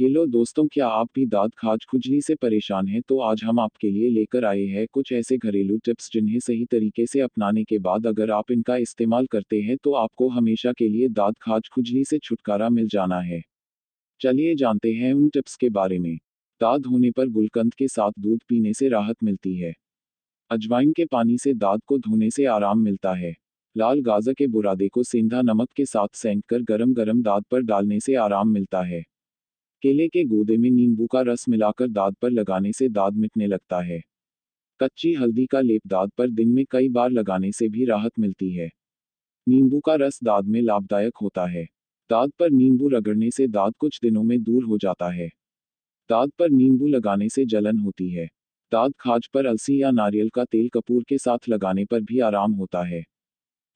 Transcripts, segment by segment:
hello दोस्तों क्या आप भी दाद खाज खुजली से परेशान हैं तो आज हम आपके लिए लेकर आए हैं कुछ ऐसे घरेलू टिप्स जिन्हें सही तरीके से अपनाने के बाद अगर आप इनका इस्तेमाल करते हैं तो आपको हमेशा के लिए दाद खाज खुजली से छुटकारा मिल जाना है चलिए जानते हैं उन टिप्स के बारे में दाद होने पर गुलकंद के साथ दूध पीने से राहत मिलती है अजवाइन के पानी से दाद को धोने से आराम मिलता है लाल गाजर के बुरादे को सेंधा नमक के साथ सेंक कर गरम गरम दाद पर डालने से आराम मिलता है केले के गोदे में नींबू का रस मिलाकर दाद पर लगाने से दाद मिटने लगता है कच्ची हल्दी का लेप दाद पर दिन में कई बार लगाने से भी राहत मिलती है नींबू का रस दाद में लाभदायक होता है दाद पर नींबू रगड़ने से दाद कुछ दिनों में दूर हो जाता है दाद पर नींबू लगाने से जलन होती है दाद खाज पर अलसी या नारियल का तेल कपूर के साथ लगाने पर भी आराम होता है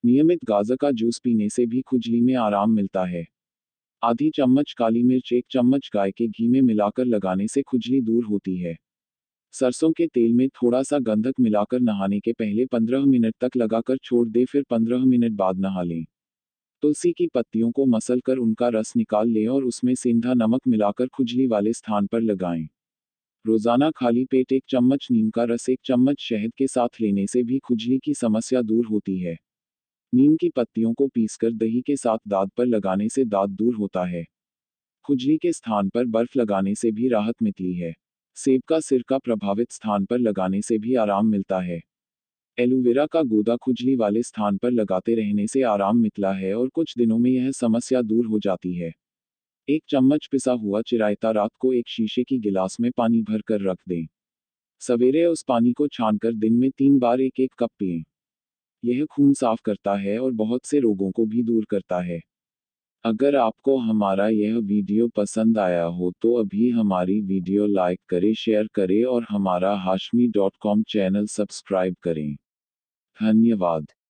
नियमित गाजर का जूस पीने से भी खुजली में आराम मिलता है आधी चम्मच काली मिर्च एक चम्मच गाय के घी में मिलाकर लगाने से खुजली दूर होती है सरसों के तेल में थोड़ा सा गंधक मिलाकर नहाने के पहले 15 मिनट तक लगाकर छोड़ दें फिर 15 मिनट बाद नहा लें तुलसी की पत्तियों को मसल कर उनका रस निकाल लें और उसमें सेंधा नमक मिलाकर खुजली वाले स्थान पर लगाएं रोजाना खाली पेट एक चम्मच नीम का रस एक चम्मच शहद के साथ लेने से भी खुजली की समस्या दूर होती है नीम की पत्तियों को पीसकर दही के साथ दाद पर लगाने से दाद दूर होता है खुजली के स्थान पर बर्फ लगाने से भी राहत मिलती है सेब का सिरका प्रभावित स्थान पर लगाने से भी आराम मिलता है एलोवेरा का गोदा खुजली वाले स्थान पर लगाते रहने से आराम मिलता है और कुछ दिनों में यह समस्या दूर हो जाती है एक चम्मच पिसा हुआ चिरायता रात को एक शीशे की गिलास में पानी भर कर रख दें सवेरे उस पानी को छानकर दिन में तीन बार एक एक कप पिएं यह खून साफ करता है और बहुत से रोगों को भी दूर करता है अगर आपको हमारा यह वीडियो पसंद आया हो तो अभी हमारी वीडियो लाइक करें शेयर करें और हमारा Hashmi dot com channel subscribe करें धन्यवाद